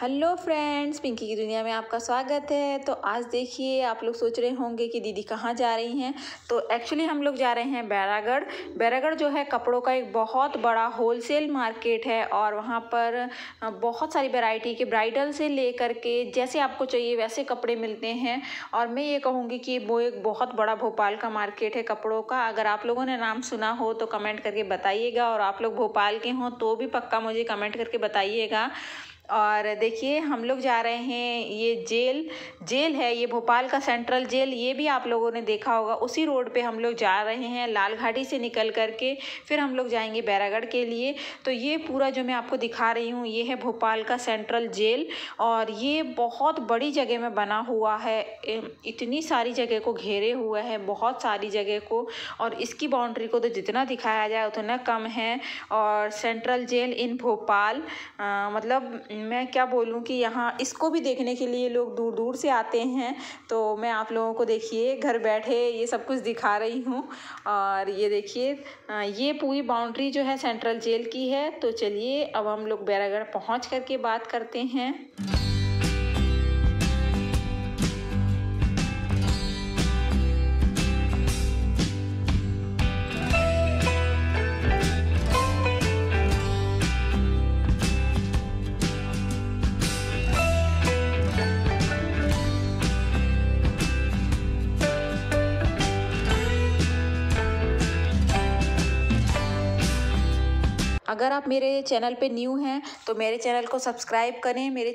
hello friends Pinky की दुनिया में आपका स्वागत है तो आज देखिए आप लोग सोच रहे होंगे कि दीदी कहाँ जा रही हैं तो एक्चुअली हम लोग जा रहे हैं बैरागढ़ बैरागढ़ जो है कपड़ों का एक बहुत बड़ा होलसेल मार्केट है और वहाँ पर बहुत सारी वैरायटी के ब्राइडल से ले के जैसे आपको चाहिए वैसे कपड़े मिलते हैं और मैं ये कहूँगी कि वो एक बहुत बड़ा भोपाल का मार्केट है कपड़ों का अगर आप लोगों ने नाम सुना हो तो कमेंट करके बताइएगा और आप लोग भोपाल के हों तो भी पक्का मुझे कमेंट करके बताइएगा और देखिए हम लोग जा रहे हैं ये जेल जेल है ये भोपाल का सेंट्रल जेल ये भी आप लोगों ने देखा होगा उसी रोड पे हम लोग जा रहे हैं लाल घाटी से निकल करके फिर हम लोग जाएंगे बैरागढ़ के लिए तो ये पूरा जो मैं आपको दिखा रही हूँ ये है भोपाल का सेंट्रल जेल और ये बहुत बड़ी जगह में बना हुआ है इतनी सारी जगह को घेरे हुआ है बहुत सारी जगह को और इसकी बाउंड्री को तो जितना दिखाया जाए उतना कम है और सेंट्रल जेल इन भोपाल आ, मतलब मैं क्या बोलूँ कि यहाँ इसको भी देखने के लिए लोग दूर दूर से आते हैं तो मैं आप लोगों को देखिए घर बैठे ये सब कुछ दिखा रही हूँ और ये देखिए ये पूरी बाउंड्री जो है सेंट्रल जेल की है तो चलिए अब हम लोग बैरागढ़ पहुँच करके बात करते हैं अगर आप मेरे चैनल पे न्यू हैं तो मेरे चैनल को सब्सक्राइब करें मेरे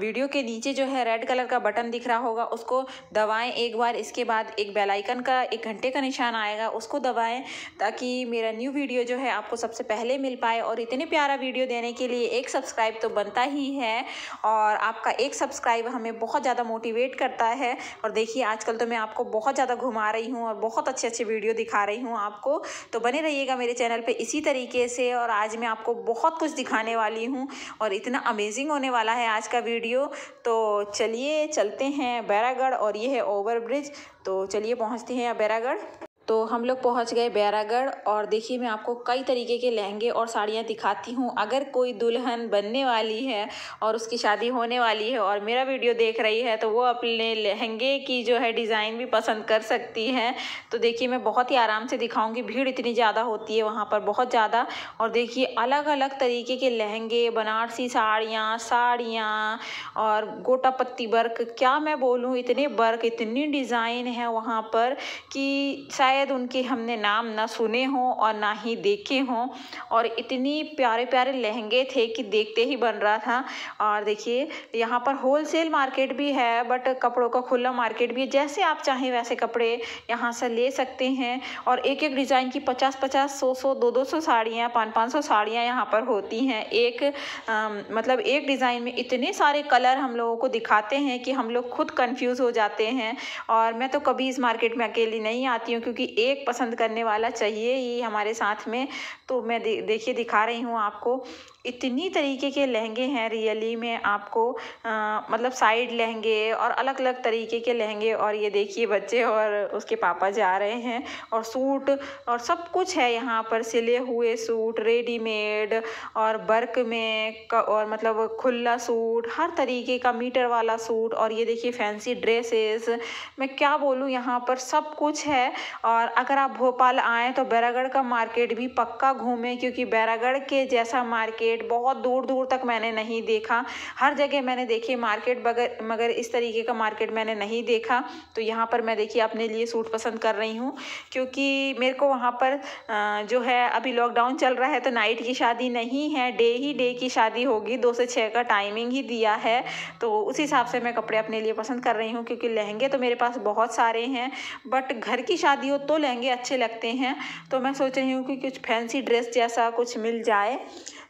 वीडियो के नीचे जो है रेड कलर का बटन दिख रहा होगा उसको दबाएं एक बार इसके बाद एक बेल आइकन का एक घंटे का निशान आएगा उसको दबाएं ताकि मेरा न्यू वीडियो जो है आपको सबसे पहले मिल पाए और इतने प्यारा वीडियो देने के लिए एक सब्सक्राइब तो बनता ही है और आपका एक सब्सक्राइब हमें बहुत ज़्यादा मोटिवेट करता है और देखिए आजकल तो मैं आपको बहुत ज़्यादा घुमा रही हूँ और बहुत अच्छे अच्छे वीडियो दिखा रही हूँ आपको तो बने रहिएगा मेरे चैनल पर इसी तरीके से और आज मैं आपको बहुत कुछ दिखाने वाली हूँ और इतना अमेजिंग होने वाला है आज का वीडियो तो चलिए चलते हैं बैरागढ़ और ये है ओवर ब्रिज तो चलिए पहुँचते हैं बैरागढ़ तो हम लोग पहुंच गए बैरागढ़ और देखिए मैं आपको कई तरीके के लहंगे और साड़ियाँ दिखाती हूँ अगर कोई दुल्हन बनने वाली है और उसकी शादी होने वाली है और मेरा वीडियो देख रही है तो वो अपने लहंगे की जो है डिज़ाइन भी पसंद कर सकती है तो देखिए मैं बहुत ही आराम से दिखाऊँगी भीड़ इतनी ज़्यादा होती है वहाँ पर बहुत ज़्यादा और देखिए अलग अलग तरीके के लहंगे बनारसी साड़ियाँ साड़ियाँ और गोटा पत्ती वर्क क्या मैं बोलूँ इतने वर्क इतनी डिज़ाइन है वहाँ पर कि शायद शायद उनके हमने नाम ना सुने हों और ना ही देखे हों और इतनी प्यारे प्यारे लहंगे थे कि देखते ही बन रहा था और देखिए यहाँ पर होलसेल मार्केट भी है बट कपड़ों का खुला मार्केट भी है जैसे आप चाहें वैसे कपड़े यहाँ से ले सकते हैं और एक एक डिज़ाइन की पचास पचास सौ सौ दो दो सौ साड़ियाँ पाँच पाँच सौ साड़ियाँ यहाँ पर होती हैं एक आ, मतलब एक डिज़ाइन में इतने सारे कलर हम लोगों को दिखाते हैं कि हम लोग खुद कन्फ्यूज हो जाते हैं और मैं तो कभी इस मार्केट में अकेली नहीं आती हूँ क्योंकि एक पसंद करने वाला चाहिए ही हमारे साथ में तो मैं दे, देखिए दिखा रही हूँ आपको इतनी तरीके के लहंगे हैं रियली में आपको आ, मतलब साइड लहंगे और अलग अलग तरीके के लहंगे और ये देखिए बच्चे और उसके पापा जा रहे हैं और सूट और सब कुछ है यहाँ पर सिले हुए सूट रेडीमेड और वर्क में और मतलब खुला सूट हर तरीके का मीटर वाला सूट और ये देखिए फैंसी ड्रेसेस मैं क्या बोलूँ यहाँ पर सब कुछ है और और अगर आप भोपाल आएँ तो बैरागढ़ का मार्केट भी पक्का घूमें क्योंकि बैरागढ़ के जैसा मार्केट बहुत दूर दूर तक मैंने नहीं देखा हर जगह मैंने देखी मार्केट बगर मगर इस तरीके का मार्केट मैंने नहीं देखा तो यहाँ पर मैं देखिए अपने लिए सूट पसंद कर रही हूँ क्योंकि मेरे को वहाँ पर जो है अभी लॉकडाउन चल रहा है तो नाइट की शादी नहीं है डे ही डे की शादी होगी दो से छः का टाइमिंग ही दिया है तो उस हिसाब से मैं कपड़े अपने लिए पसंद कर रही हूँ क्योंकि लहंगे तो मेरे पास बहुत सारे हैं बट घर की शादी हो तो लहंगे अच्छे लगते हैं तो मैं सोच रही हूँ कि कुछ फैंसी ड्रेस जैसा कुछ मिल जाए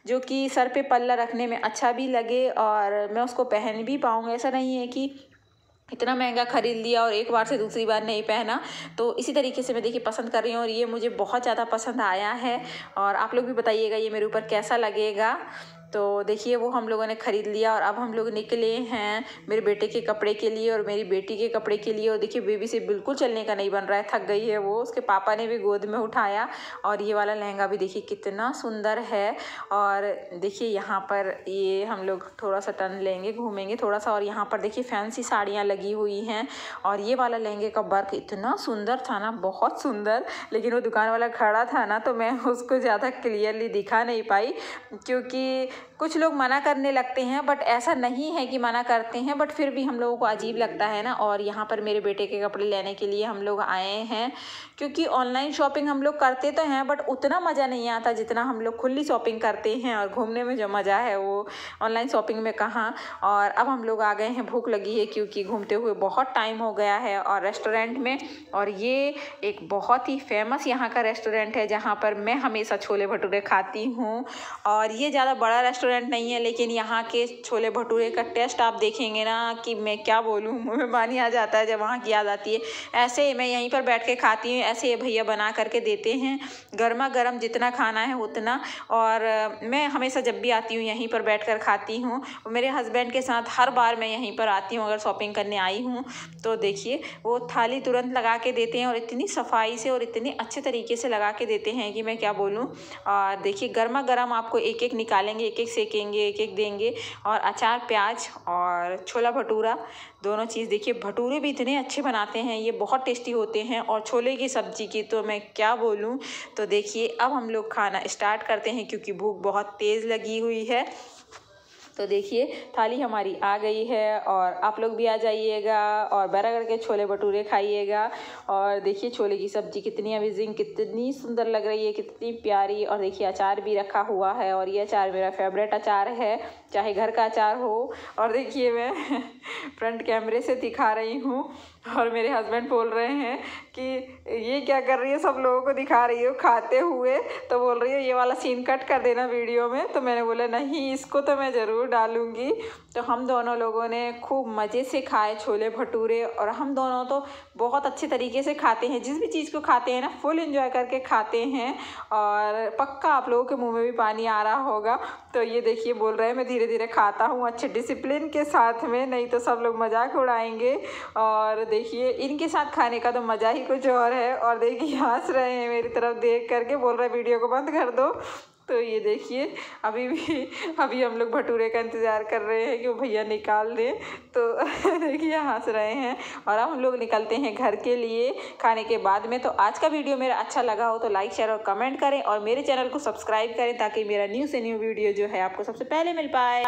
जो कि सर पे पल्ला रखने में अच्छा भी लगे और मैं उसको पहन भी पाऊँगा ऐसा नहीं है कि इतना महंगा ख़रीद लिया और एक बार से दूसरी बार नहीं पहना तो इसी तरीके से मैं देखिए पसंद कर रही हूँ और ये मुझे बहुत ज़्यादा पसंद आया है और आप लोग भी बताइएगा ये मेरे ऊपर कैसा लगेगा तो देखिए वो हम लोगों ने ख़रीद लिया और अब हम लोग निकले हैं मेरे बेटे के कपड़े के लिए और मेरी बेटी के कपड़े के लिए और देखिए बेबी से बिल्कुल चलने का नहीं बन रहा है थक गई है वो उसके पापा ने भी गोद में उठाया और ये वाला लहंगा भी देखिए कितना सुंदर है और देखिए यहाँ पर ये हम लोग थोड़ा सा टन लेंगे घूमेंगे थोड़ा सा और यहाँ पर देखिए फैंसी साड़ियाँ लगी हुई हैं और ये वाला लहंगे का वर्क इतना सुंदर था ना बहुत सुंदर लेकिन वो दुकान वाला खड़ा था ना तो मैं उसको ज़्यादा क्लियरली दिखा नहीं पाई क्योंकि कुछ लोग मना करने लगते हैं बट ऐसा नहीं है कि मना करते हैं बट फिर भी हम लोगों को अजीब लगता है ना और यहाँ पर मेरे बेटे के कपड़े लेने के लिए हम लोग आए हैं क्योंकि ऑनलाइन शॉपिंग हम लोग करते तो हैं बट उतना मज़ा नहीं आता जितना हम लोग खुली शॉपिंग करते हैं और घूमने में जो मज़ा है वो ऑनलाइन शॉपिंग में कहाँ और अब हम लोग आ गए हैं भूख लगी है क्योंकि घूमते हुए बहुत टाइम हो गया है और रेस्टोरेंट में और ये एक बहुत ही फेमस यहाँ का रेस्टोरेंट है जहाँ पर मैं हमेशा छोले भटूरे खाती हूँ और ये ज़्यादा बड़ा रेस्टोरेंट नहीं है लेकिन यहाँ के छोले भटूरे का टेस्ट आप देखेंगे ना कि मैं क्या बोलूँ मुँह में पानी आ जाता है जब वहाँ की याद आती है ऐसे मैं यहीं पर बैठ के खाती हूँ ऐसे ये भैया बना करके देते हैं गर्मा गर्म जितना खाना है उतना और मैं हमेशा जब भी आती हूँ यहीं पर बैठ कर खाती हूँ मेरे हस्बैंड के साथ हर बार मैं यहीं पर आती हूँ अगर शॉपिंग करने आई हूँ तो देखिए वो थाली तुरंत लगा के देते हैं और इतनी सफाई से और इतने अच्छे तरीके से लगा के देते हैं कि मैं क्या बोलूँ और देखिए गर्मा गर्म आपको एक एक निकालेंगे एक एक एक सेकेंगे एक एक देंगे और अचार प्याज और छोला भटूरा दोनों चीज़ देखिए भटूरे भी इतने अच्छे बनाते हैं ये बहुत टेस्टी होते हैं और छोले की सब्ज़ी की तो मैं क्या बोलूँ तो देखिए अब हम लोग खाना स्टार्ट करते हैं क्योंकि भूख बहुत तेज़ लगी हुई है तो देखिए थाली हमारी आ गई है और आप लोग भी आ जाइएगा और बैरागढ़ के छोले भटूरे खाइएगा और देखिए छोले की सब्ज़ी कितनी अमेजिंग कितनी सुंदर लग रही है कितनी प्यारी और देखिए अचार भी रखा हुआ है और ये अचार मेरा फेवरेट अचार है चाहे घर का अचार हो और देखिए मैं फ्रंट कैमरे से दिखा रही हूँ और मेरे हस्बैंड बोल रहे हैं कि ये क्या कर रही है सब लोगों को दिखा रही हो खाते हुए तो बोल रही हो ये वाला सीन कट कर देना वीडियो में तो मैंने बोला नहीं इसको तो मैं ज़रूर डालूँगी तो हम दोनों लोगों ने खूब मज़े से खाए छोले भटूरे और हम दोनों तो बहुत अच्छे तरीके से खाते हैं जिस भी चीज़ को खाते हैं ना फुल इंजॉय करके खाते हैं और पक्का आप लोगों के मुंह में भी पानी आ रहा होगा तो ये देखिए बोल रहे हैं मैं धीरे धीरे खाता हूँ अच्छे डिसिप्लिन के साथ में नहीं तो सब लोग मजाक उड़ाएंगे और देखिए इनके साथ खाने का तो मज़ा ही कुछ और है और देखिए हंस रहे हैं मेरी तरफ देख करके बोल रहे वीडियो को बंद कर दो तो ये देखिए अभी भी अभी हम लोग भटूरे का इंतज़ार कर रहे हैं कि वो भैया निकाल दें तो देखिए हंस रहे हैं और हम लोग निकलते हैं घर के लिए खाने के बाद में तो आज का वीडियो मेरा अच्छा लगा हो तो लाइक शेयर और कमेंट करें और मेरे चैनल को सब्सक्राइब करें ताकि मेरा न्यू से न्यू वीडियो जो है आपको सबसे पहले मिल पाए